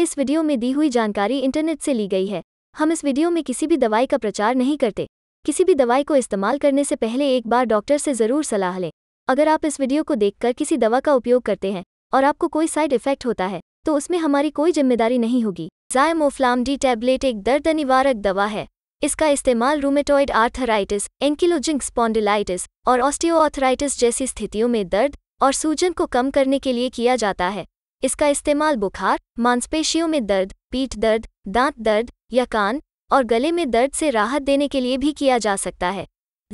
इस वीडियो में दी हुई जानकारी इंटरनेट से ली गई है हम इस वीडियो में किसी भी दवाई का प्रचार नहीं करते किसी भी दवाई को इस्तेमाल करने से पहले एक बार डॉक्टर से ज़रूर सलाह लें अगर आप इस वीडियो को देखकर किसी दवा का उपयोग करते हैं और आपको कोई साइड इफेक्ट होता है तो उसमें हमारी कोई जिम्मेदारी नहीं होगी जायमोफ्लाम डी टैबलेट एक दर्द निवारक दवा है इसका इस्तेमाल रूमेटॉइड आर्थराइटिस एंकिलोजिंग स्पॉन्डिलाइटिस और ऑस्टियोआर्थराइटिस जैसी स्थितियों में दर्द और सूजन को कम करने के लिए किया जाता है इसका इस्तेमाल बुखार मांसपेशियों में दर्द पीठ दर्द दांत दर्द या कान और गले में दर्द से राहत देने के लिए भी किया जा सकता है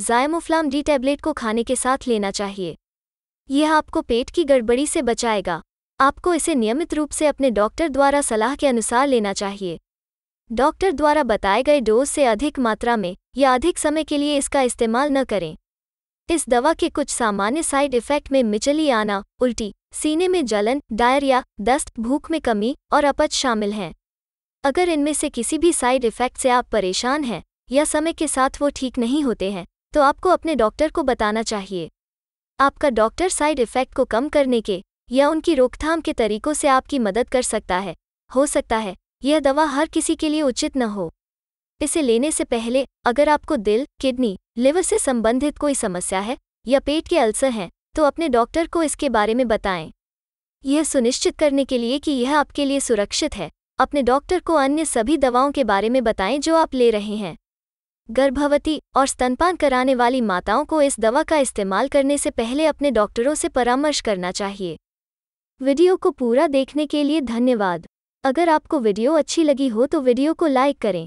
जायमोफ्लाम डी टैबलेट को खाने के साथ लेना चाहिए यह आपको पेट की गड़बड़ी से बचाएगा आपको इसे नियमित रूप से अपने डॉक्टर द्वारा सलाह के अनुसार लेना चाहिए डॉक्टर द्वारा बताए गए डोज से अधिक मात्रा में या अधिक समय के लिए इसका इस्तेमाल न करें इस दवा के कुछ सामान्य साइड इफेक्ट में मिचली आना उल्टी सीने में जलन डायरिया दस्त भूख में कमी और अपच शामिल हैं अगर इनमें से किसी भी साइड इफेक्ट से आप परेशान हैं या समय के साथ वो ठीक नहीं होते हैं तो आपको अपने डॉक्टर को बताना चाहिए आपका डॉक्टर साइड इफेक्ट को कम करने के या उनकी रोकथाम के तरीकों से आपकी मदद कर सकता है हो सकता है यह दवा हर किसी के लिए उचित न हो इसे लेने से पहले अगर आपको दिल किडनी लिवर से संबंधित कोई समस्या है या पेट के अल्सर हैं तो अपने डॉक्टर को इसके बारे में बताएं यह सुनिश्चित करने के लिए कि यह आपके लिए सुरक्षित है अपने डॉक्टर को अन्य सभी दवाओं के बारे में बताएं जो आप ले रहे हैं गर्भवती और स्तनपान कराने वाली माताओं को इस दवा का इस्तेमाल करने से पहले अपने डॉक्टरों से परामर्श करना चाहिए वीडियो को पूरा देखने के लिए धन्यवाद अगर आपको वीडियो अच्छी लगी हो तो वीडियो को लाइक करें